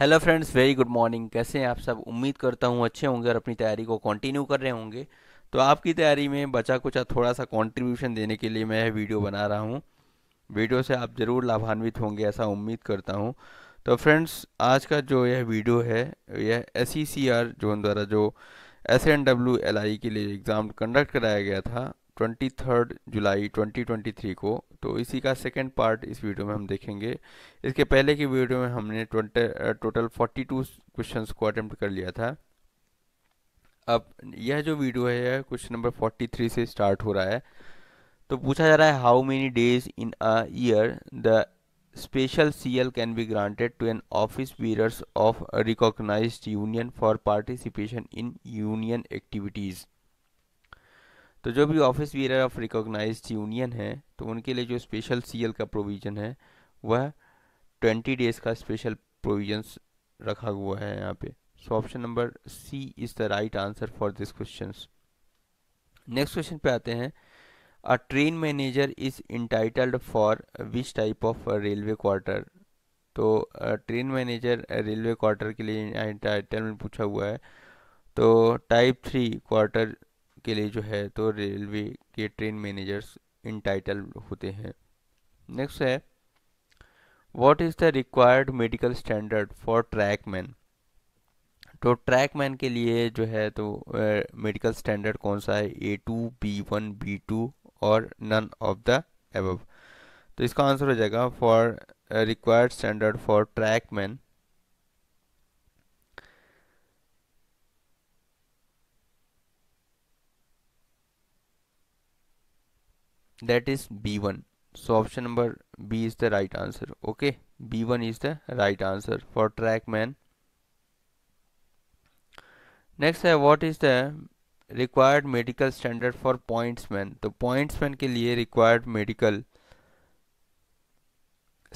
Hello friends very good morning कैसे हैं आप सब उम्मीद करता हूँ अच्छे होंगे और अपनी तैयारी को कंटिन्यू कर रहे होंगे तो आपकी तैयारी में बचा कुचा थोड़ा सा कंट्रीब्यूशन देने के लिए मैं वीडियो बना रहा हूँ वीडियो से आप ज़रूर लाभान्वित होंगे ऐसा उम्मीद करता हूँ तो फ्रेंड्स आज का जो यह वीडियो है यह एस सी आर जोन द्वारा जो S N W L I के लिए एग्ज़ाम कंडक्ट कराया गया था ट्वेंटी थर्ड जुलाई 2023 को तो इसी का सेकेंड पार्ट इस वीडियो में हम देखेंगे इसके पहले की वीडियो में हमने टोटल 42 क्वेश्चंस को अटैम्प्ट कर लिया था अब यह जो वीडियो है यह क्वेश्चन नंबर 43 से स्टार्ट हो रहा है तो पूछा जा रहा है how many days in a year the special C L can be granted to an office of of recognized union for participation in union activities तो जो भी office bearer of recognise union है तो उनके लिए जो स्पेशल सीएल का provision है वह ट्वेंटी डेज़ का स्पेशल प्रोविजंस रखा हुआ है यहाँ पे so option number C is the right answer for this question next question पे आते हैं तो, a train manager is entitled for which type of railway quarter तो ट्रेन मैनेजर रेलवे क्वार्टर के लिए इंटाइटलमेंट पूछा हुआ है तो टाइप थ्री क्वार्टर के लिए जो है तो रेलवे के ट्रेन मैनेजर्स इन होते हैं नेक्स्ट है what is the required medical standard for track man तो ट्रैक मैन के लिए जो है तो मेडिकल uh, स्टैंडर्ड कौन सा है A two B one B two और नन ऑफ द एब तो इसका आंसर हो जाएगा for required standard for track man one so option number B is the right answer okay B one is the right answer for track man next है what is the required medical standard for man तो points man के लिए required medical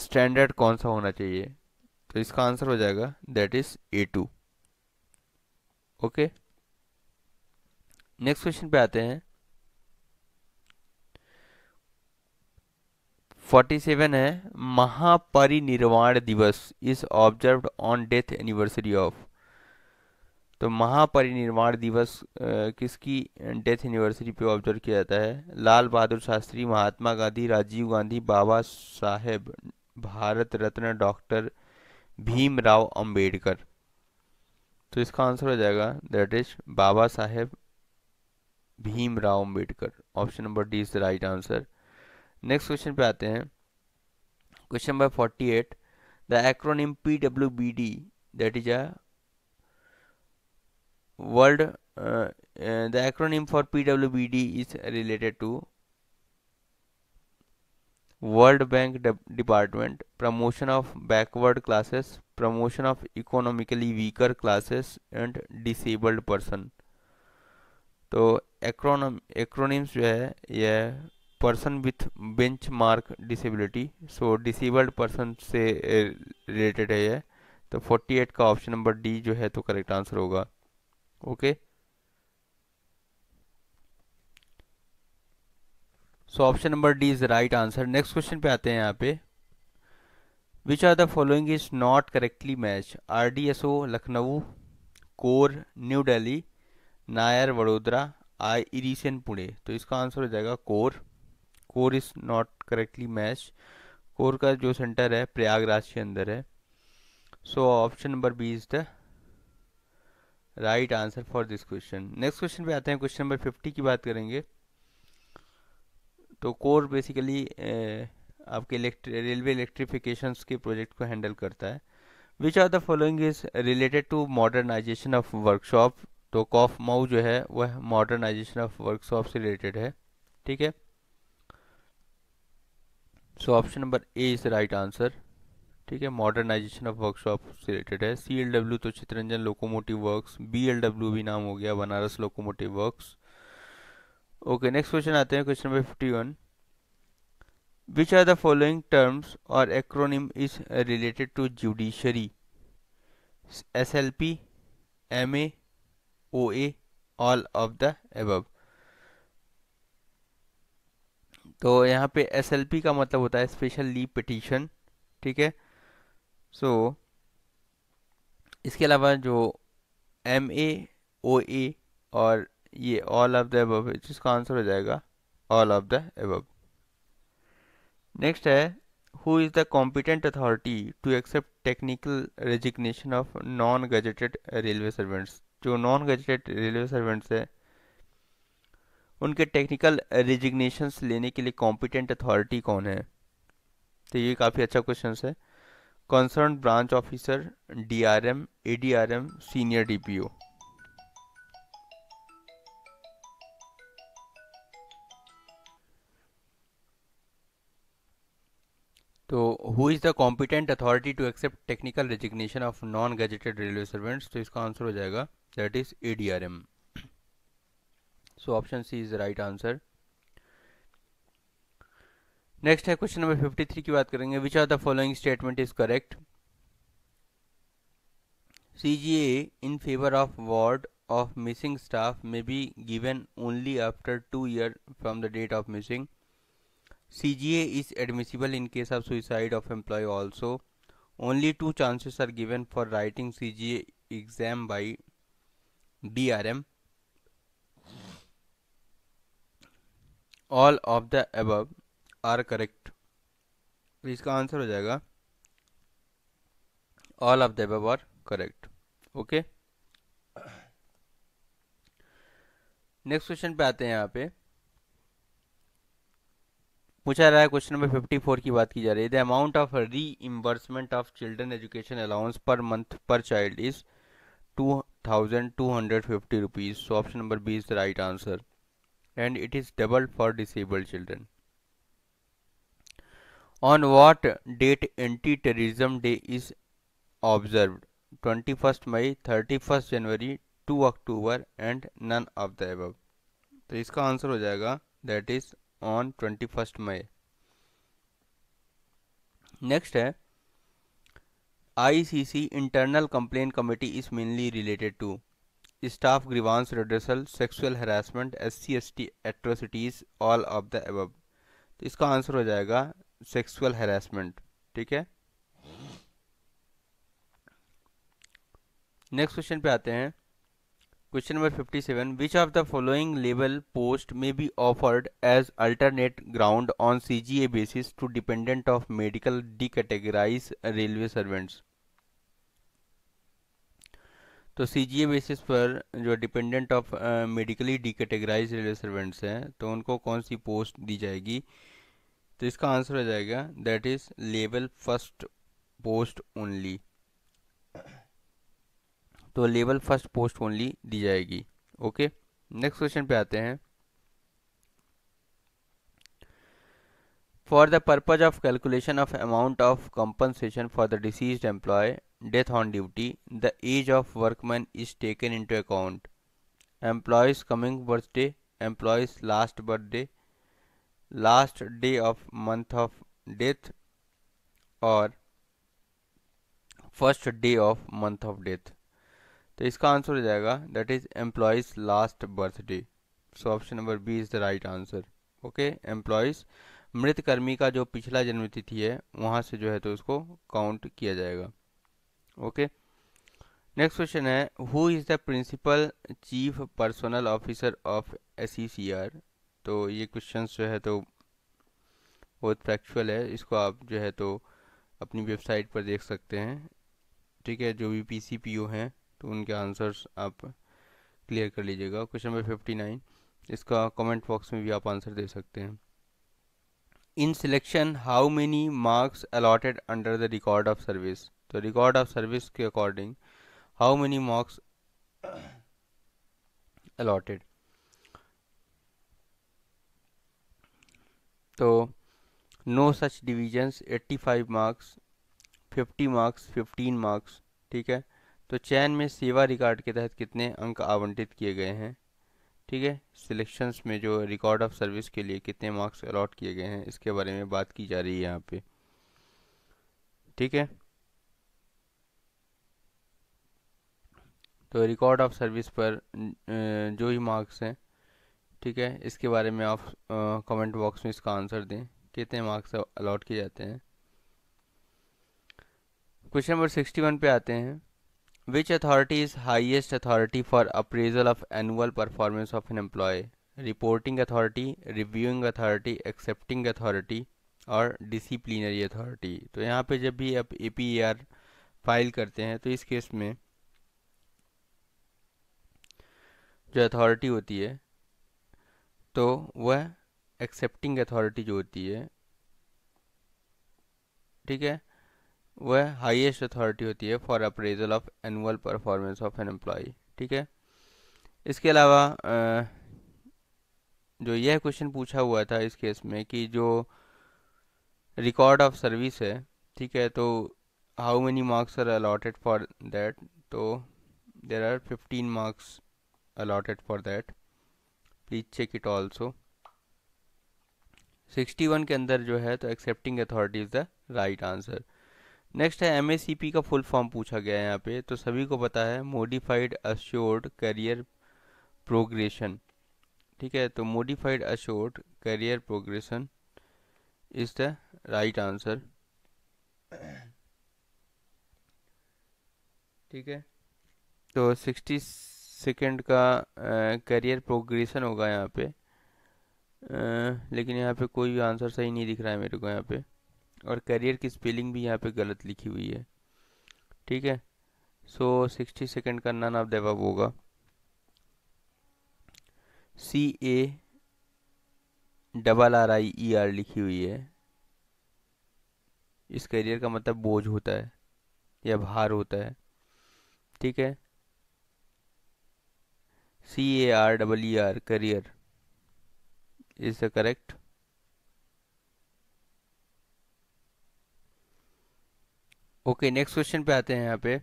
standard कौन सा होना चाहिए तो इसका आंसर हो जाएगा that is A two okay next question पे आते हैं 47 है Mahaparinirvan Diwas is observe on death anniversary of तो महापरिनिर्वाण दिवस किसकी डेथ एनिवर्सरी पे ऑब्जर्व किया जाता है लाल बहादुर शास्त्री महात्मा गांधी राजीव गांधी बाबा साहेब भारत रत्न डॉक्टर भीमराव अंबेडकर तो इसका आंसर हो जाएगा that is Baba Saheb Bhimrao Ambedkar option number D is the right answer next question पे आते हैं question number forty eight the acronym P W B D that is a world the acronym for P W B D is related to world bank department promotion of backward classes promotion of economically weaker classes and disabled person तो acronym acronyms जो है यह person with benchmark disability so disabled person से related eh, है यह तो 48 का option number D जो है तो करेक्ट आंसर होगा okay so option number D is right answer next question पे आते हैं यहाँ पे which are the following is not correctly match R D S O Lucknow CORE New Delhi NAIR Vadodara IRISEN Pune तो इसका आंसर हो जाएगा CORE CORE is not correctly match CORE का जो सेंटर है प्रयागराज के अंदर है so option number B is the right answer for this question next question पे आते हैं क्वेश्चन नंबर फिफ्टी की बात करेंगे तो कोर बेसिकली आपके रेलवे इलेक्ट्रिफिकेशन के प्रोजेक्ट को हैंडल करता है which are the following is related to modernisation of workshop तो कॉफ माउ जो है वह मॉडर्नाइजेशन ऑफ वर्कशॉप से रिलेटेड है ठीक है so option number A is right answer ठीक है मॉडर्नाइजेशन ऑफ वर्कशॉप से रिलेटेड है सी एल डब्ल्यू तो Chittaranjan locomotive works B L W भी नाम हो गया Banaras locomotive works okay next question आते हैं question number fifty one which are the following terms और acronym is related to judiciary S L P M A O A all of the above तो यहाँ पे एस एल पी का मतलब होता है स्पेशल लीव पिटीशन ठीक है सो so, इसके अलावा जो एम ए ओ ए और ये ऑल ऑफ द एबव जिसका आंसर हो जाएगा all of the above next है who is the competent authority to accept technical resignation of non gazetted railway servants जो नॉन गजेटेड रेलवे सर्वेंट्स है उनके technical resignation लेने के लिए कॉम्पिटेंट अथॉरिटी कौन है तो ये काफ़ी अच्छा क्वेश्चन है concern branch officer DRM ADRM senior DPO तो who is the competent authority to accept technical resignation of non gazetted railway servants तो इसका आंसर हो जाएगा that is ADRM D so option C is the right answer next है question number 53 की बात करेंगे which are the following statement is correct C G A in favour of ward of missing staff may be given only after two year from the date of missing C G A is admissible in case of suicide of employee also only two chances are given for writing C G A exam by D R M all of the above are correct इसका answer हो जाएगा all of the above are correct okay next question पे आते हैं यहाँ पे पूछा रहा है क्वेश्चन नंबर 54 की बात की जा रही है the amount of reimbursement of children education allowance per month per child is two thousand two hundred fifty rupees so option number B is the right answer and it is double for disabled children. On what date anti-terrorism day is observed? 21st May 31st January 2 October and none of the above तो इसका answer हो जाएगा that is on twenty first May next है ICC internal complain committee is mainly related to staff grievance redressal sexual harassment S C atrocities all of the above तो इसका answer हो जाएगा sexual harassment ठीक है next question पे आते हैं question number 57 which of the following level post may be offered as alternate ground on CGA basis to dependent of medical decategorise railway servants तो सी जी ए बेसिस पर जो dependent of medically decategorise railway servants हैं तो उनको कौन सी post दी जाएगी तो इसका आंसर हो जाएगा that is level first post only तो लेवल फर्स्ट पोस्ट ओनली दी जाएगी ओके नेक्स्ट क्वेश्चन पे आते हैं for the purpose of calculation of amount of compensation for the deceased employee death on duty the age of workman is taken into account employee's coming birthday employee's last birthday last day of month of death और first day of month of death तो इसका answer हो जाएगा that is employee's last birthday so option number B is the right answer okay employee's मृत कर्मी का जो पिछला जन्मतिथि है वहां से जो है तो उसको काउंट किया जाएगा ओके नेक्स्ट क्वेश्चन है who is the principal chief personnel officer of S तो ये क्वेश्चन जो है तो बहुत फैक्चुअल है इसको आप जो है तो अपनी वेबसाइट पर देख सकते हैं ठीक है जो भी पी सी पी ओ हैं तो उनके आंसर्स आप क्लियर कर लीजिएगा क्वेश्चन नंबर फिफ्टी नाइन इसका कमेंट बॉक्स में भी आप आंसर दे सकते हैं in selection how many marks allotted under the record of service तो रिकॉर्ड ऑफ सर्विस के according how many marks allotted तो no such divisions 85 marks 50 marks 15 marks ठीक है तो चयन में सेवा रिकॉर्ड के तहत कितने अंक आवंटित किए गए हैं ठीक है सिलेक्शंस में जो रिकॉर्ड ऑफ सर्विस के लिए कितने मार्क्स अलॉट किए गए हैं इसके बारे में बात की जा रही है यहाँ पे ठीक है तो रिकॉर्ड ऑफ सर्विस पर जो ही मार्क्स हैं ठीक है इसके बारे में आप कमेंट बॉक्स में इसका आंसर दें कितने मार्क्स अलॉट किए जाते हैं क्वेश्चन नंबर सिक्सटी वन पे आते हैं which authority is highest authority for appraisal of annual performance of an employee reporting authority reviewing authority accepting authority और डिसिप्लिनरी अथॉरिटी तो यहाँ पे जब भी आप ए फाइल e करते हैं तो इस केस में जो अथॉरिटी होती है तो वह एक्सेप्टिंग अथॉरिटी जो होती है ठीक है वह हाईएस्ट अथॉरिटी होती है for appraisal of annual performance of an employee ठीक है इसके अलावा जो यह क्वेश्चन पूछा हुआ था इस केस में कि जो रिकॉर्ड ऑफ सर्विस है ठीक है तो how many marks are allotted for that तो there are fifteen marks allotted for that please check it also 61 के अंदर जो है तो accepting authority is the right answer next है एम का फुल फॉर्म पूछा गया है यहाँ पे तो सभी को पता है मोडिफाइड अश्योर्ड करियर प्रोग्रेशन ठीक है तो modified assured career progression is the right answer ठीक है तो सिक्सटी सेकंड का करियर प्रोग्रेशन होगा यहाँ पे आ, लेकिन यहाँ पे कोई आंसर सही नहीं दिख रहा है मेरे को यहाँ पे और करियर की स्पेलिंग भी यहाँ पे गलत लिखी हुई है ठीक है सो सिक्सटी सेकेंड का नन ऑफ देवब होगा C A double R I E R लिखी हुई है इस करियर का मतलब बोझ होता है या भार होता है ठीक है C A R double E R career is the correct okay next question पे आते हैं यहाँ पे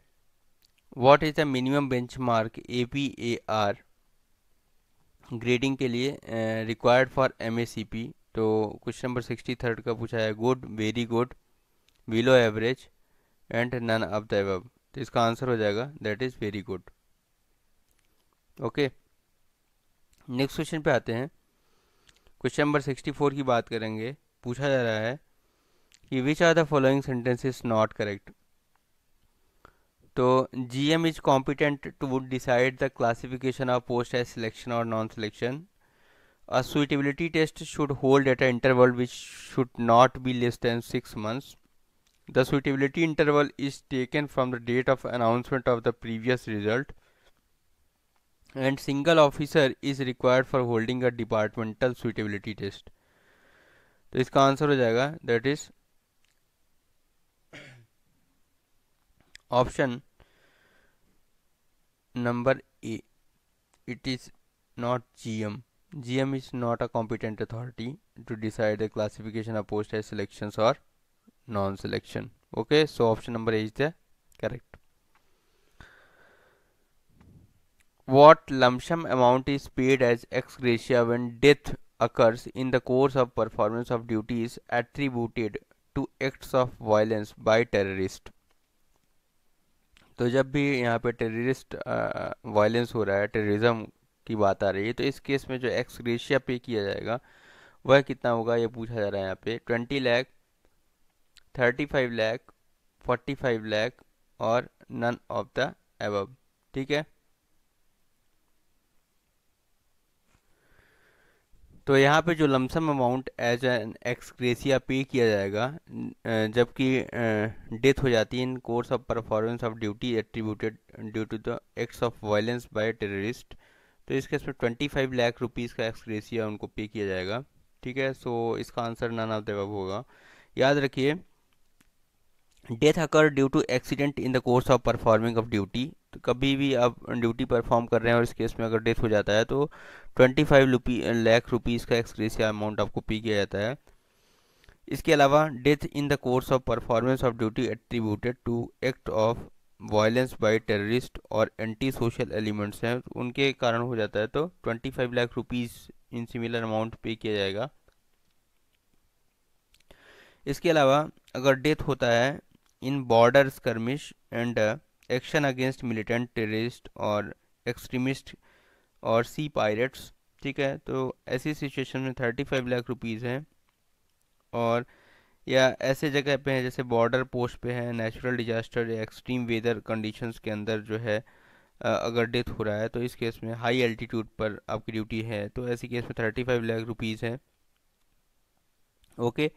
what is the minimum benchmark A P A R grading के लिए required for M A C P तो क्वेश्चन नंबर सिक्सटी थर्ड का पूछा है good very good below average and none of the above तो इसका आंसर हो जाएगा that is very good okay next question पे आते हैं क्वेश्चन नंबर सिक्सटी फोर की बात करेंगे पूछा जा रहा है कि which are the following sentence is not correct तो G M is competent to decide the classification of post as selection और non selection a suitability test should hold at a interval which should not be less than six months the suitability interval is taken from the date of announcement of the previous result and single officer is required for holding a departmental suitability test तो इसका answer हो जाएगा that is option number it is not GM. GM is not a competent authority to decide the classification of post as selections or non-selection. Okay, so option number E is the correct. what lump sum amount is paid as ex gratia when death occurs in the course of performance of duties attributed to acts of violence by terrorist तो जब भी यहाँ पे terrorist violence हो रहा है terrorism की बात आ रही है तो इस केस में जो एक्स रेशिया पे किया जाएगा वह कितना होगा ये पूछा जा रहा है यहाँ पे twenty lakh thirty five lakh forty five lakh और नन ऑफ द एबव ठीक है तो यहाँ पे जो lump sum amount as an ex gratia pay किया जाएगा जबकि डेथ हो जाती है in course of performance of duty attributed due to the acts of violence by terrorist तो इस इसमें ट्वेंटी फाइव लाख रुपीज़ का एक्सक्रेसिया उनको पे किया जाएगा ठीक है सो इसका आंसर नाना देवब होगा याद रखिए death occur due to accident in the course of performing of duty तो कभी भी आप ड्यूटी परफॉर्म कर रहे हैं और इस केस में अगर डेथ हो जाता है तो twenty five rupee lakh rupees का एक्सग्रेसिया अमाउंट आपको पी किया जाता है इसके अलावा death in the course of performance of duty attributed to act of violence by terrorist और एंटी सोशल एलिमेंट्स हैं तो उनके कारण हो जाता है तो twenty five lakh rupees in similar amount pay किया जाएगा इसके अलावा अगर डेथ होता है in border skirmish and action against militant terrorist और एक्सट्रीमिस्ट और सी पायरेट्स ठीक है तो ऐसी सिचुएशन में थर्टी फाइव लाख रुपीज़ हैं और या ऐसे जगह पे हैं जैसे बॉर्डर पोस्ट पे हैं नेचुरल डिजास्टर या एक्सट्रीम वेदर कंडीशंस के अंदर जो है अगर डेथ हो रहा है तो इस केस में हाई एल्टीट्यूड पर आपकी ड्यूटी है तो ऐसी केस में थर्टी फाइव लाख रुपीज़ है ओके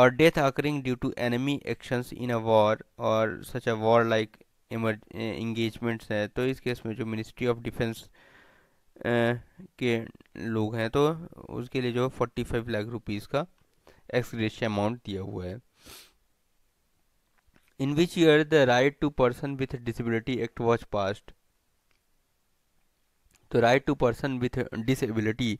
और death occurring due to enemy actions in a war और such a war like engagements eh, है तो इस केस में जो मिनिस्ट्री ऑफ डिफेंस के लोग हैं तो उसके लिए जो फोर्टी फाइव लाख रुपीज़ का एक्सग्रेश अमाउंट दिया हुआ है in which year the right to person with disability act was passed तो right to person with disability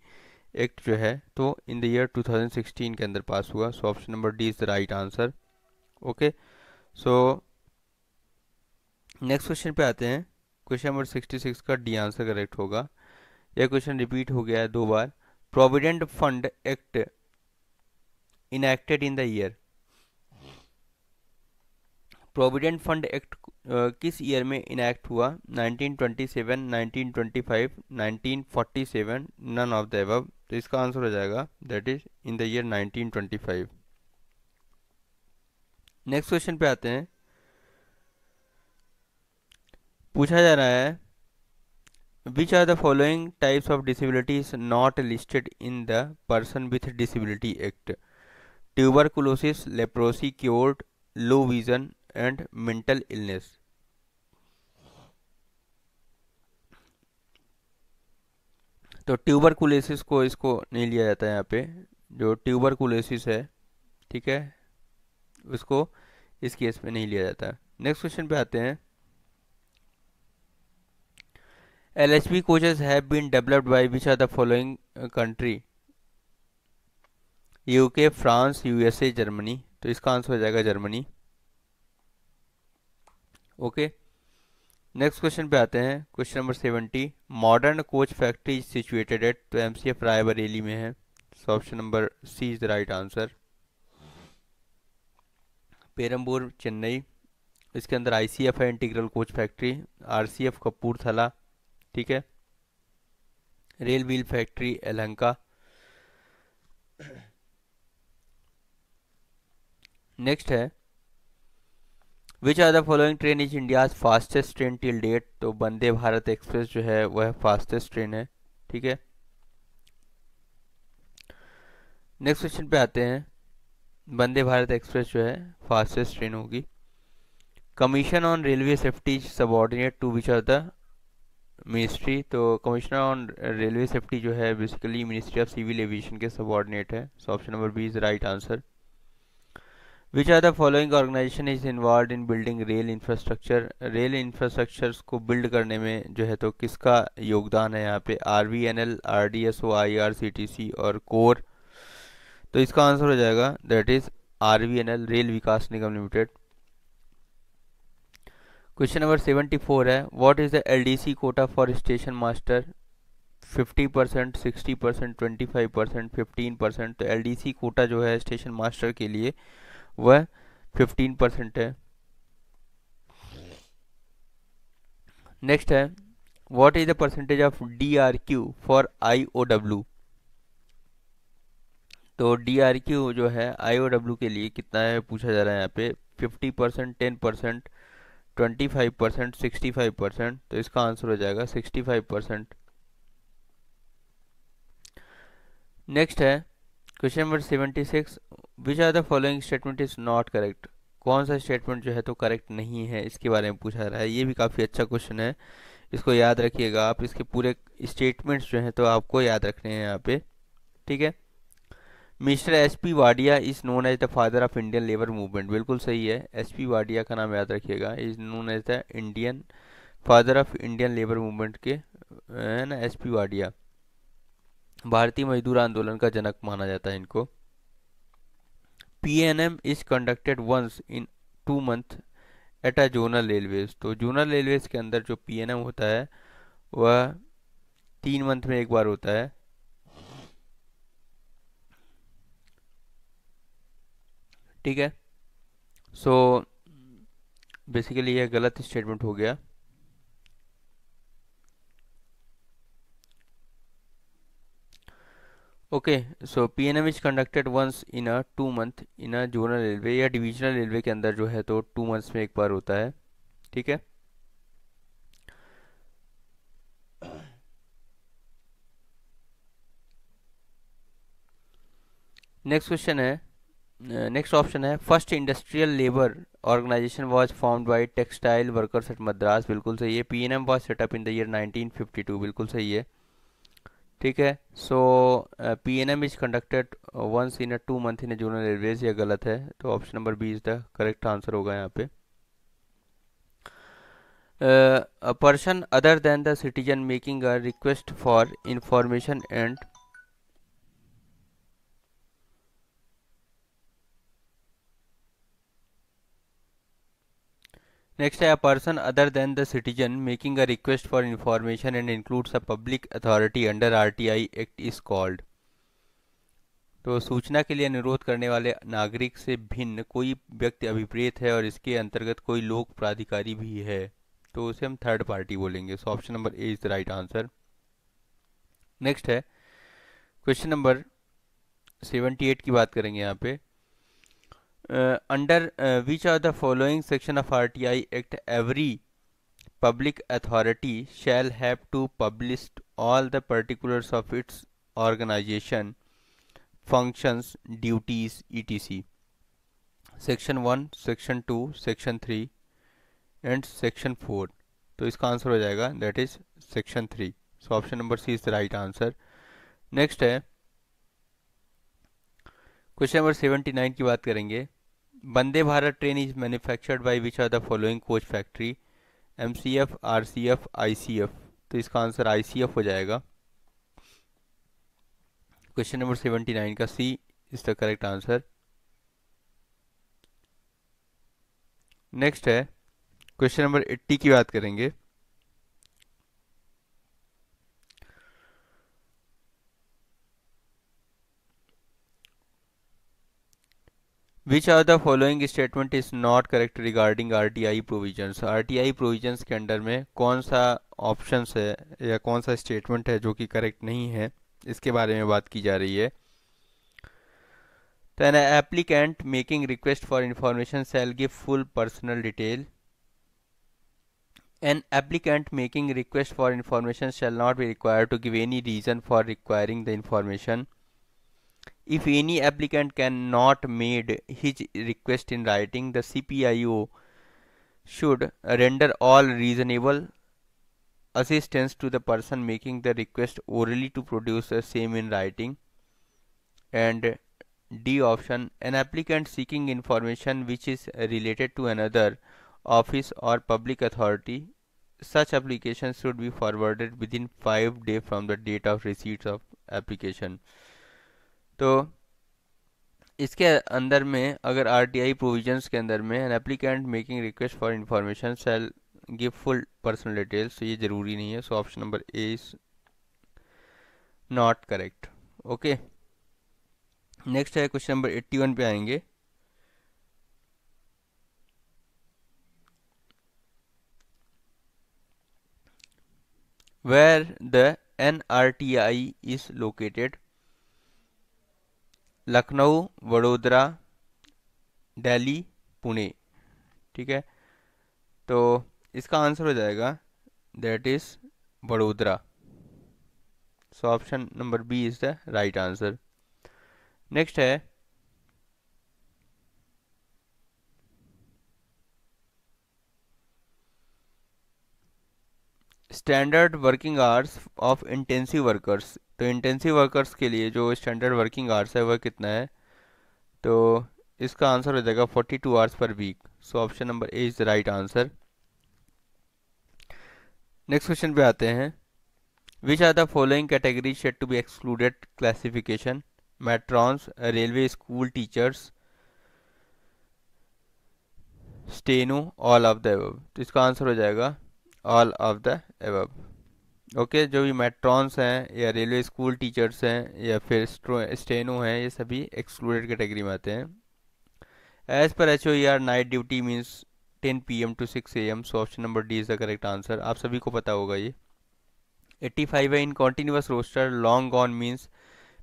act जो है तो इन द ईयर 2016 के अंदर पास हुआ so option number D is the right answer okay so next question पे आते हैं क्वेश्चन नंबर सिक्सटी सिक्स का डी आंसर करेक्ट होगा यह क्वेश्चन रिपीट हो गया है दो बार provident fund act enacted in the year provident fund act किस ईयर में इनएक्ट हुआ 1927, 1925, 1947, नन ऑफ द एबव तो इसका आंसर हो जाएगा that is in the year 1925 next question पे आते हैं पूछा जा रहा है which are the following types of disability is not listed in the person with disability act tuberculosis leprosy cured low vision and mental illness तो tuber tuberculosis को इसको नहीं लिया जाता है यहाँ पे जो ट्यूबरकुलोसिस है ठीक है उसको इस केस में नहीं लिया जाता नेक्स्ट क्वेश्चन पे आते हैं LHB coaches have been developed by which are the following uh, country UK France USA Germany तो इसका आंसर हो जाएगा जर्मनी ओके नेक्स्ट क्वेश्चन पे आते हैं question number seventy modern coach factory situated at तो राय रायबरेली में है so option number C is the right answer Perambur Chennai इसके अंदर आईसीएफ है integral coach factory RCF Kapurthala ठीक है rail wheel factory Yelahanka next है which are the following train is India fastest train till date तो वंदे भारत एक्सप्रेस जो है वह फास्टेस्ट ट्रेन है ठीक है नेक्स्ट क्वेश्चन पे आते हैं वंदे भारत एक्सप्रेस जो है फास्टेस्ट ट्रेन होगी commission on railway safety subordinate to which are the ministry तो कमिश्नर ऑन रेलवे सेफ्टी जो है basically ministry of civil aviation के सबॉर्डिनेट है so option number B is right answer which are the following organisation is involve in building rail infrastructure rail infrastructure को build करने में जो है तो किसका योगदान है यहाँ पे R V N L R D S O I R C T C और कोर तो इसका आंसर हो जाएगा that is R V N L rail Vikas Nigam limited question number seventy four है what is the LDC quota for station master fifty percent sixty percent twenty five percent fifteen percent तो L quota जो है station master के लिए वह fifteen percent है next है what is the percentage of D R Q for I O W तो D R Q जो है आई ओ डब्ल्यू के लिए कितना है पूछा जा रहा है यहाँ पे fifty percent ten percent twenty five percent sixty five percent तो इसका आंसर हो जाएगा सिक्सटी फाइव परसेंट नेक्स्ट है question number seventy six which are the following statement is not correct कौन सा स्टेटमेंट जो है तो करेक्ट नहीं है इसके बारे में पूछा रहा है ये भी काफ़ी अच्छा क्वेश्चन है इसको याद रखिएगा आप इसके पूरे स्टेटमेंट्स जो हैं तो आपको याद रखने हैं यहाँ पे ठीक है mister S P Wadia is known as the father of Indian labour movement बिल्कुल सही है एस पी वाडिया का नाम याद रखिएगा is known as the Indian father of Indian labour movement के है ना एस पी वाडिया भारतीय मजदूर आंदोलन का जनक माना जाता है इनको P N M is conducted once in two month at a zonal railways तो जोनल रेलवेज के अंदर जो पी एन एम होता है वह तीन मंथ में एक बार होता है ठीक है सो so, बेसिकली यह गलत स्टेटमेंट हो गया okay so P N M is conducted once in a two month in a zonal railway या डिविजनल रेलवे के अंदर जो है तो टू मंथ्स में एक बार होता है ठीक है नेक्स्ट क्वेश्चन है नेक्स्ट ऑप्शन है first industrial labour organisation was formed by textile workers at Madras बिल्कुल सही है P N M was set up in the year 1952 बिल्कुल सही है ठीक है so P N M is conducted once in a two month in junior railways यह गलत है तो option number B is the correct answer होगा यहाँ पे person other than the citizen making a request for information and next है a person other than the citizen making a request for information and includes a public authority under RTI act is called तो सूचना के लिए अनुरोध करने वाले नागरिक से भिन्न कोई व्यक्ति अभिप्रेत है और इसके अंतर्गत कोई लोक प्राधिकारी भी है तो उसे हम थर्ड पार्टी बोलेंगे so option number A is the right answer next है क्वेश्चन नंबर सेवेंटी एट की बात करेंगे यहाँ पे under which are the following section of R T I act every public authority shall have to publish all the particulars of its organisation functions duties E T C section one section two section three and section four तो इसका answer हो जाएगा that is section three so option number C is the right answer next है question number seventy nine की बात करेंगे Vande Bharat train is manufactured by which are the following coach factory M C F R C F I C F तो इसका answer I C F हो जाएगा question number seventy nine का C is the correct answer next है question number eighty की बात करेंगे which are the following statement is not correct regarding R T I provision R T I provisions के under में कौन सा option है या कौन सा स्टेटमेंट है जो कि करेक्ट नहीं है इसके बारे में बात की जा रही है तो an applicant making request for information shall give full personal detail an applicant making request for information shall not be require to give any reason for requiring the information If any applicant cannot made his request in writing, the CPIO should render all reasonable assistance to the person making the request orally to produce the same in writing. And D option, an applicant seeking information which is related to another office or public authority such applications should be forwarded within 5 days from the date of receipt of application तो इसके अंदर में अगर are T I provision के अंदर में an applicant making request for information shall give full personal details ये ज़रूरी नहीं है so option number A is not correct okay next है क्वेश्चन नंबर एट्टी वन पे आएंगे the N R T I is located Lucknow Vadodara Delhi Pune ठीक है तो इसका आंसर हो जाएगा that is Vadodara so option number B is the right answer next है standard working hours of intensive workers तो इंटेंसिव वर्कर्स के लिए जो स्टैंडर्ड वर्किंग आवर्स है वह कितना है तो इसका आंसर हो जाएगा forty two hours per week so option number A is the right answer next question पे आते हैं which are the following category should to be excluded classification matrons railway school teachers steno all of the तो इसका answer हो जाएगा all of the above okay जो भी मेट्रॉन्स हैं या रेलवे स्कूल टीचर्स हैं या फिर स्टेनो हैं ये सभी एक्सक्लूडेड कैटेगरी में आते हैं एज पर H O E R night duty means ten P M two six A M so option number D is the correct answer आप सभी को पता होगा ये एट्टी फाइव है in continuous roster long on means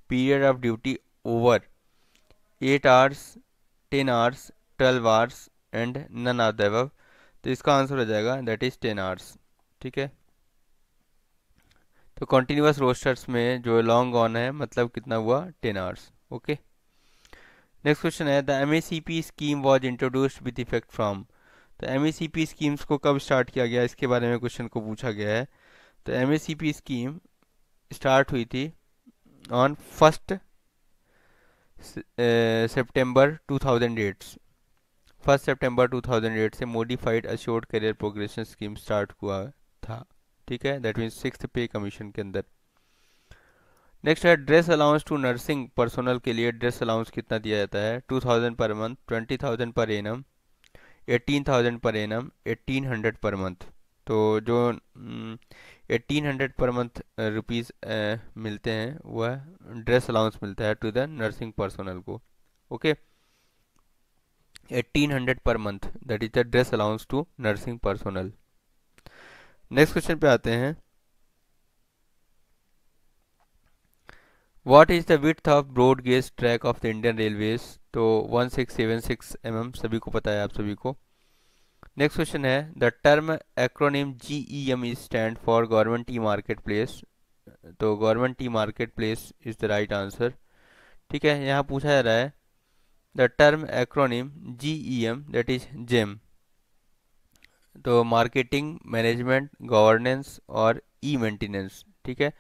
period of duty over eight hours ten hours twelve hours and none are the तो इसका answer हो जाएगा दैट इज़ टेन आवर्स ठीक है तो कॉन्टीन्यूस रोस्टर्स में जो लॉन्ग ऑन है मतलब कितना हुआ ten hours okay next question है the M A C P scheme was introduced with effect from तो M A C P schemes को कब स्टार्ट किया गया इसके बारे में क्वेश्चन को पूछा गया है तो M A C P scheme start हुई थी ऑन फर्स्ट सेप्टेम्बर सितंबर 2008 फर्स्ट सितंबर 2008 से modified assured career progression scheme start हुआ था ठीक है that mean six pay commission के अंदर नेक्स्ट है dress allowance to nursing personnel के लिए ड्रेस अलाउंस कितना दिया जाता है 2000 per month 20000 per annum 18000 per annum 1800 per month तो जो 1800 पर मंथ रुपीस मिलते हैं वह ड्रेस अलाउंस मिलता है टू द नर्सिंग पर्सनल को okay okay? 1800 per month that is the dress allowance to nursing personnel next question पे आते हैं what is the width of broad gauge track of the Indian railways तो 1676 mm सभी को पता है आप सभी को नेक्स्ट क्वेश्चन है the term acronym G E M is stand for government E market place तो government E market place is the right answer ठीक है यहाँ पूछा जा रहा है the term acronym GEM that is GEM तो मार्केटिंग मैनेजमेंट गवर्नेंस और ई मेंटेनेंस ठीक है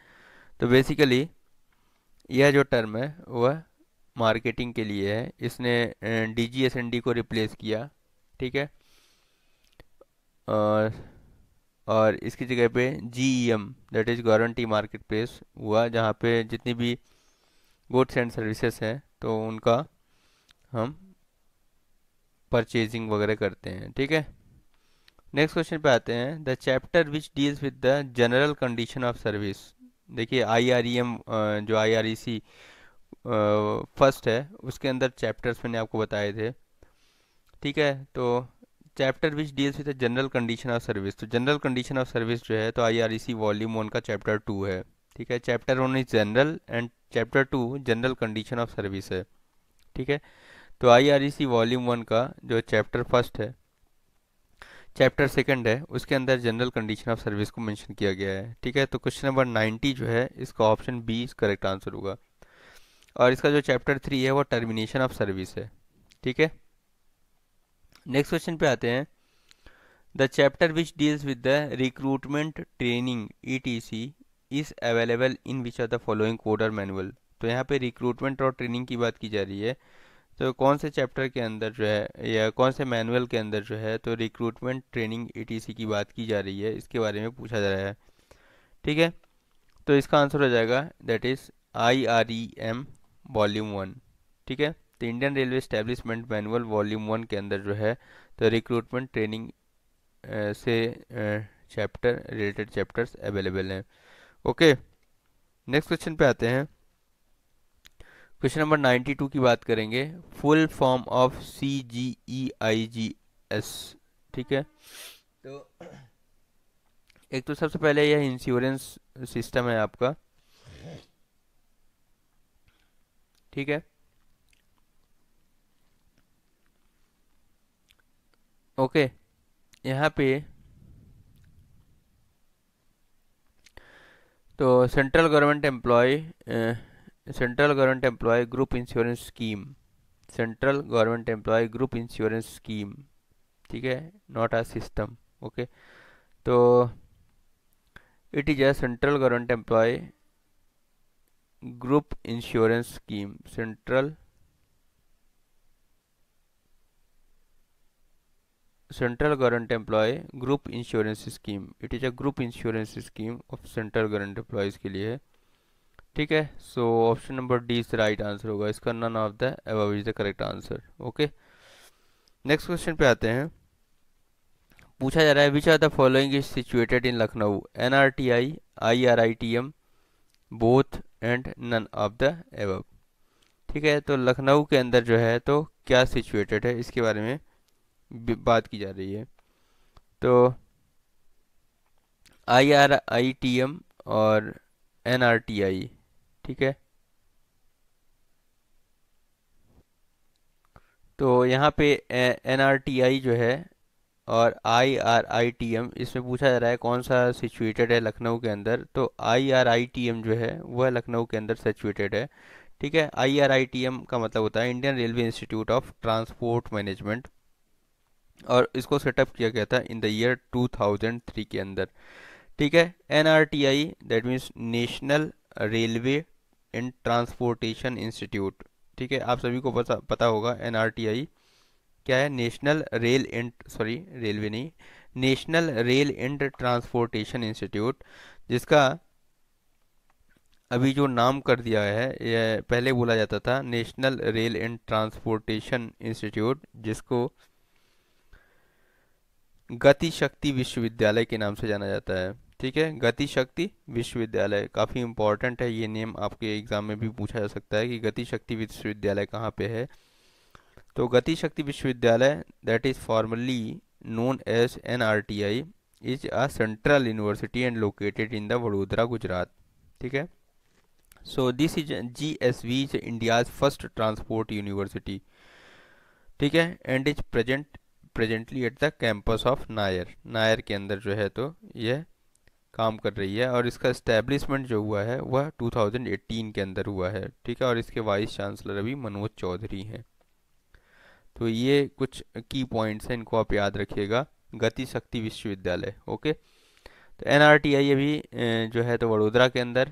तो बेसिकली यह जो टर्म है वह मार्केटिंग के लिए है इसने D G S N D को रिप्लेस किया ठीक है और और इसकी जगह पे G E M that is government market place हुआ जहाँ पे जितनी भी गुड्स एंड सर्विसेस हैं तो उनका हम परचेजिंग वगैरह करते हैं ठीक है नेक्स्ट क्वेश्चन पे आते हैं the chapter which deals with the general condition of service देखिए आईआरईएम e जो आईआरईसी फर्स्ट e है उसके अंदर चैप्टर्स मैंने आपको बताए थे ठीक है तो chapter which deals with the general condition of service तो जनरल कंडीशन ऑफ सर्विस जो है तो आईआरईसी वॉल्यूम वन का चैप्टर टू है ठीक है chapter one is general and chapter two general condition of service है ठीक है तो आई वॉल्यूम वन का जो चैप्टर फर्स्ट है चैप्टर सेकंड है उसके अंदर जनरल कंडीशन ऑफ सर्विस को मेंशन किया गया है ठीक है तो क्वेश्चन नंबर 90 जो है इसका ऑप्शन बी करेक्ट आंसर होगा और इसका जो चैप्टर थ्री है वो टर्मिनेशन ऑफ सर्विस है ठीक है नेक्स्ट क्वेश्चन पे आते हैं the chapter which deals with the recruitment training C is available in which are the following code और मैनुअल तो यहाँ पे रिक्रूटमेंट और ट्रेनिंग की बात की जा रही है तो कौन से चैप्टर के अंदर जो है या कौन से मैनुअल के अंदर जो है तो रिक्रूटमेंट ट्रेनिंग एटीसी की बात की जा रही है इसके बारे में पूछा जा रहा है ठीक है तो इसका आंसर हो जाएगा that is I R E M volume one ठीक है तो Indian railway establishment manual volume one के अंदर जो है तो रिक्रूटमेंट ट्रेनिंग से चैप्टर रिलेटेड चैप्टर्स अवेलेबल हैं ओके नेक्स्ट क्वेश्चन पे आते हैं क्वेश्चन नंबर 92 की बात करेंगे full form of C G E I G S ठीक है तो एक तो सबसे पहले यह इंश्योरेंस सिस्टम है आपका ठीक है ओके यहाँ पे तो central government employ central government employ group insurance scheme central government employ group insurance scheme ठीक है नॉट आ सिस्टम ओके तो it is a central government employ group insurance scheme central central government employ group insurance scheme it is a group insurance scheme of central government employees के लिए है ठीक है so option number D is right answer होगा इसका none of the above is the correct answer okay next question पे आते हैं पूछा जा रहा है which are the following is situated in Lucknow N R T I I R I T M both and none of the above ठीक है तो लखनऊ के अंदर जो है तो क्या सिचुएटेड है इसके बारे में बात की जा रही है तो I R I T M और एन आर टी आई ठीक है तो यहाँ पे एन आर टी आई जो है और I R I T M इसमें पूछा जा रहा है कौन सा सिचुएटेड है लखनऊ के अंदर तो I R I T M जो है वह लखनऊ के अंदर सिचुएटेड है ठीक है I R I T M का मतलब होता है Indian railway institute of transport management और इसको सेटअप किया गया था इन द ईयर 2003 के अंदर ठीक है N R T I that means national railway and transportation institute ठीक है आप सभी को पता पता होगा एन क्या है national rail and sorry railway नहीं national rail and transportation institute जिसका अभी जो नाम कर दिया है यह पहले बोला जाता था national rail and transportation institute जिसको गति शक्ति विश्वविद्यालय के नाम से जाना जाता है ठीक है गति शक्ति विश्वविद्यालय काफ़ी इंपॉर्टेंट है ये नेम आपके एग्ज़ाम में भी पूछा जा सकता है कि गति शक्ति विश्वविद्यालय कहाँ पे है तो Gati Shakti Vishwavidyalaya that is formally known as N R T I is a central university and located in the Vadodara Gujarat ठीक है so this is G S V is India's first transport university ठीक है and is present presently at the campus of Nair Nair के अंदर जो है तो यह काम कर रही है और इसका इस्टेब्लिशमेंट जो हुआ है वह 2018 के अंदर हुआ है ठीक है और इसके वाइस चांसलर अभी मनोज चौधरी हैं तो ये कुछ की पॉइंट्स हैं इनको आप याद रखिएगा गति शक्ति विश्वविद्यालय ओके तो एन आर टी आई अभी जो है तो वडोदरा के अंदर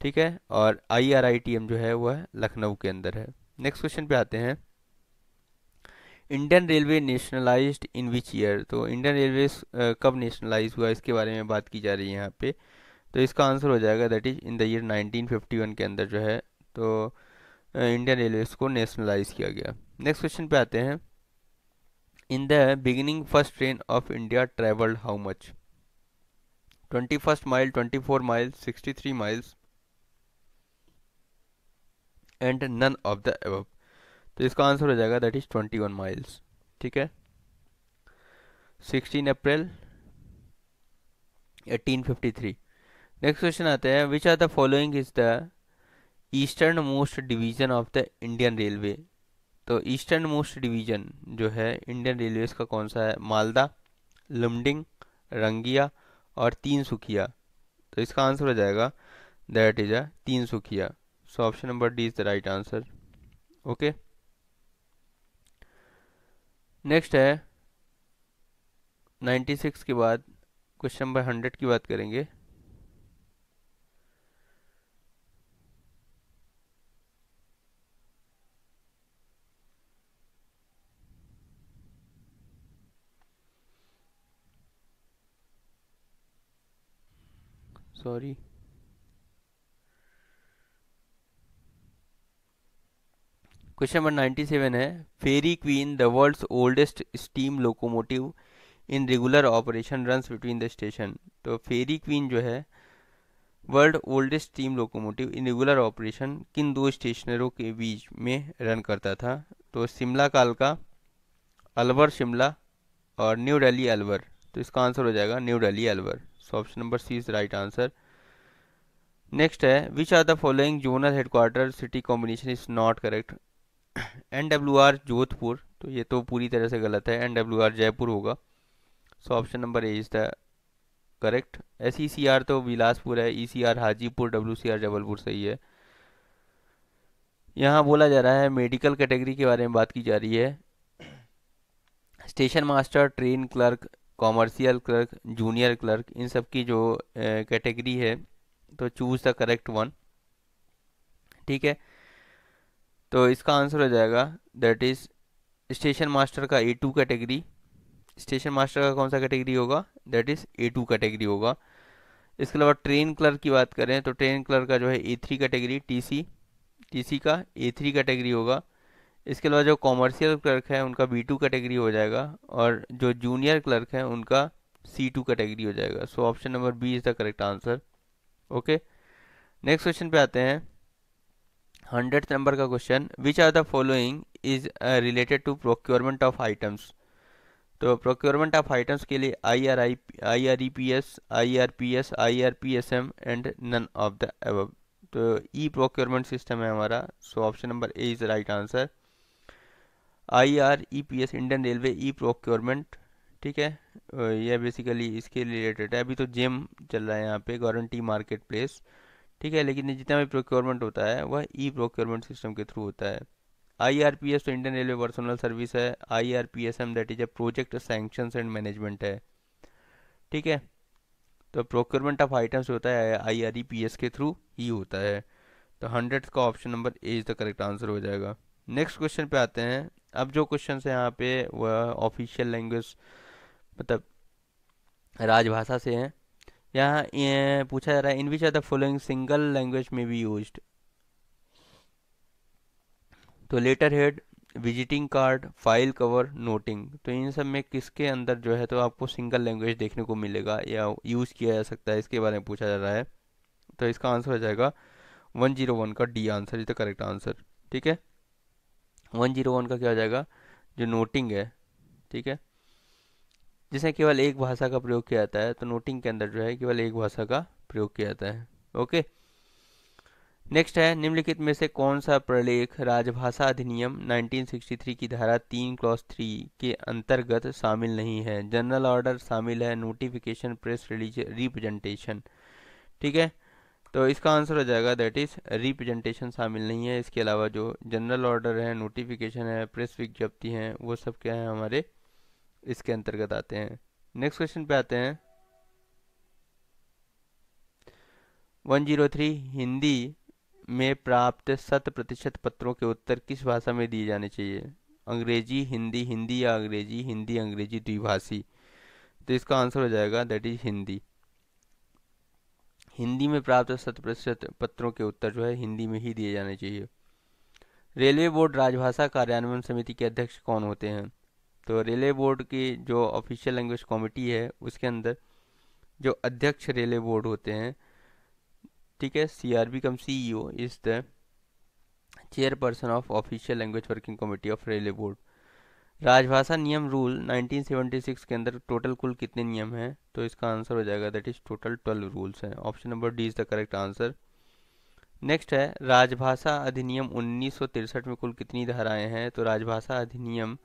ठीक है और I R I T M जो है वह लखनऊ के अंदर है नेक्स्ट क्वेश्चन पे आते हैं Indian railway nationalized in which year तो इंडियन रेलवे uh, कब नेशनलाइज हुआ इसके बारे में बात की जा रही है यहाँ पे तो इसका आंसर हो जाएगा that is in the year 1951 के अंदर जो है तो इंडियन uh, रेलवे को नेशनलाइज किया गया नेक्स्ट क्वेश्चन पे आते हैं in the beginning first train of India travelled how much twenty first mile twenty four mile sixty three miles and none of the above तो इसका आंसर हो जाएगा that is twenty one miles ठीक है sixteen April eighteen fifty three next question आते हैं which are the following is the easternmost division of the Indian railway तो easternmost division जो है इंडियन रेलवे का कौन सा है मालदा लुमडिंग रंगिया और तीन सुखिया तो इसका आंसर हो जाएगा that is a Tinsukia so option number D is the right answer okay next है 96 के बाद क्वेश्चन नंबर 100 की बात करेंगे सॉरी क्वेश्चन नंबर 97 है Fairy Queen the world's oldest steam locomotive in regular operation run between the station तो Fairy Queen जो है world oldest steam locomotive in regular operation किन दो स्टेशनरों के बीच में रन करता था तो शिमला कालका अलवर शिमला और न्यू डेली अलवर तो इसका आंसर हो जाएगा New Delhi Alwar so option number C is right answer next है which are the following zonal headquarter city combination is not correct N W R Jodhpur तो ये तो पूरी तरह से गलत है एन डब्ल्यू आर जयपुर होगा so option number A is the correct S E C R तो बिलासपुर है E C R Hajipur W C R Jabalpur सही है यहाँ बोला जा रहा है मेडिकल कैटेगरी के बारे में बात की जा रही है station master train clerk commercial clerk junior clerk इन सब की जो कैटेगरी eh, है तो चूज़ द करेक्ट वन ठीक है तो इसका आंसर हो जाएगा दैट इज स्टेशन मास्टर का A two category station master का कौन सा कैटेगरी होगा that is A two category होगा इसके अलावा ट्रेन क्लर्क की बात करें तो ट्रेन क्लर्क का जो है A three category T C T C का ए थ्री कैटेगरी होगा इसके अलावा जो कॉमर्शियल क्लर्क है उनका बी टू कैटेगरी हो जाएगा और जो जूनियर क्लर्क है उनका सी टू कैटेगरी हो जाएगा so option number B is the correct answer okay next question पे आते हैं हंड्रेड नंबर का question which are the following is related to procurement of items तो प्रोक्योरमेंट ऑफ आइटम्स के लिए I R I I R E P S I R P S I R P S M and none of the above तो E procurement system है हमारा so option number A is right answer I R E P S Indian railway E procurement ठीक है तो यह basically इसके related है अभी तो जेम चल रहा है यहाँ पे गारंटी मार्केट प्लेस ठीक है लेकिन जितना भी प्रोक्योरमेंट होता है वह ई प्रोक्योरमेंट सिस्टम के थ्रू होता है आई आर पी एस तो इंडियन रेलवे पर्सनल सर्विस है I R P S M that is a project sanctions and management है ठीक है तो प्रोक्योरमेंट ऑफ आइटम्स होता है I R E P S के थ्रू ही होता है तो हंड्रेड का option number A is the correct answer हो जाएगा नेक्स्ट क्वेश्चन पे आते हैं अब जो क्वेश्चन है यहाँ पे वह ऑफिशियल लैंग्वेज मतलब राजभाषा से हैं यहाँ पूछा जा रहा है in which are the following single language may be use तो letter head visiting card file cover noting तो इन सब में किसके अंदर जो है तो आपको सिंगल लैंग्वेज देखने को मिलेगा या यूज़ किया जा सकता है इसके बारे में पूछा जा रहा है तो इसका आंसर हो जाएगा 101 का D answer is the correct answer ठीक है 101 का क्या हो जाएगा जो नोटिंग है ठीक है जिसमें केवल एक भाषा का प्रयोग किया जाता है तो नोटिंग के अंदर जो है केवल एक भाषा का प्रयोग किया जाता है ओके नेक्स्ट है निम्नलिखित में से कौन सा प्रलेख राजभाषा अधिनियम 1963 की धारा तीन क्लॉस थ्री के अंतर्गत शामिल नहीं है जनरल ऑर्डर शामिल है नोटिफिकेशन प्रेस रिलीज रिप्रेजेंटेशन ठीक है तो इसका आंसर हो जाएगा दैट इज रिप्रेजेंटेशन शामिल नहीं है इसके अलावा जो जनरल ऑर्डर है नोटिफिकेशन है प्रेस विज्ञप्ति है वो सब क्या है हमारे इसके अंतर्गत आते हैं नेक्स्ट क्वेश्चन पे आते हैं 103 हिंदी में प्राप्त शत प्रतिशत पत्रों के उत्तर किस भाषा में दिए जाने चाहिए अंग्रेजी हिंदी हिंदी या अंग्रेजी हिंदी अंग्रेजी द्विभाषी तो इसका आंसर हो जाएगा दैट इज हिंदी हिंदी में प्राप्त शत प्रतिशत पत्रों के उत्तर जो है हिंदी में ही दिए जाने चाहिए रेलवे बोर्ड राजभाषा कार्यान्वयन समिति के अध्यक्ष कौन होते हैं तो रेलवे बोर्ड की जो ऑफिशियल लैंग्वेज कमेटी है उसके अंदर जो अध्यक्ष रेलवे बोर्ड होते हैं ठीक है C R B cum C E O is the chairperson of official language working committee of railway board राजभाषा नियम रूल 1976 के अंदर टोटल कुल कितने नियम हैं तो इसका आंसर हो जाएगा that is total twelve rules हैं option number D is the correct answer next है राजभाषा अधिनियम उन्नीस में कुल कितनी धाराएं हैं तो राजभाषा अधिनियम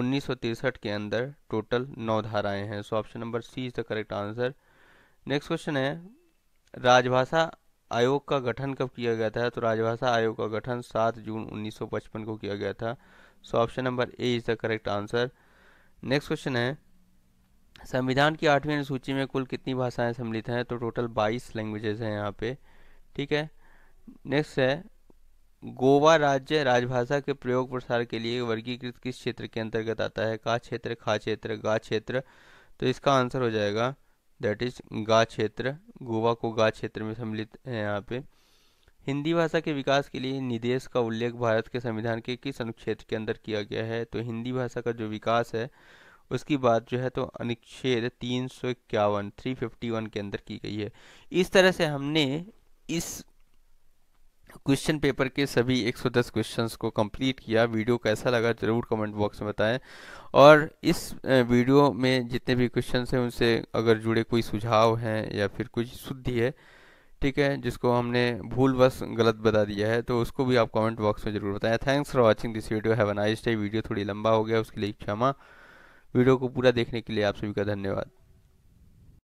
उन्नीस के अंदर टोटल नौ धाराएं हैं so option number C is the correct answer next question है राजभाषा आयोग का गठन कब किया गया था तो राजभाषा आयोग का गठन 7 जून 1955 को किया गया था so option number A is the correct answer next question है संविधान की आठवीं अनुसूची में कुल कितनी भाषाएं सम्मिलित हैं तो टोटल 22 लैंग्वेजेस हैं यहाँ पे ठीक है नेक्स्ट है गोवा राज्य राजभाषा के प्रयोग प्रसार के लिए वर्गीकृत किस क्षेत्र के अंतर्गत आता है का क्षेत्र खा क्षेत्र गा क्षेत्र तो इसका आंसर हो जाएगा दैट इज गा क्षेत्र गोवा को गा क्षेत्र में सम्मिलित है यहाँ पे हिंदी भाषा के विकास के लिए निदेश का उल्लेख भारत के संविधान के किस अनुच्छेद के अंदर किया गया है तो हिंदी भाषा का जो विकास है उसकी बात जो है तो अनुच्छेद तीन सौ इक्यावन थ्री फिफ्टी वन के अंदर की गई है इस तरह से हमने इस क्वेश्चन पेपर के सभी 110 क्वेश्चंस को कंप्लीट किया वीडियो कैसा लगा जरूर कमेंट बॉक्स में बताएं और इस वीडियो में जितने भी क्वेश्चंस हैं उनसे अगर जुड़े कोई सुझाव हैं या फिर कुछ शुद्धि है ठीक है जिसको हमने भूल बस गलत बता दिया है तो उसको भी आप कमेंट बॉक्स में जरूर बताएं thanks for watching this video have a nice day video थोड़ी लंबा हो गया उसके लिए क्षमा वीडियो को पूरा देखने के लिए आप सभी का धन्यवाद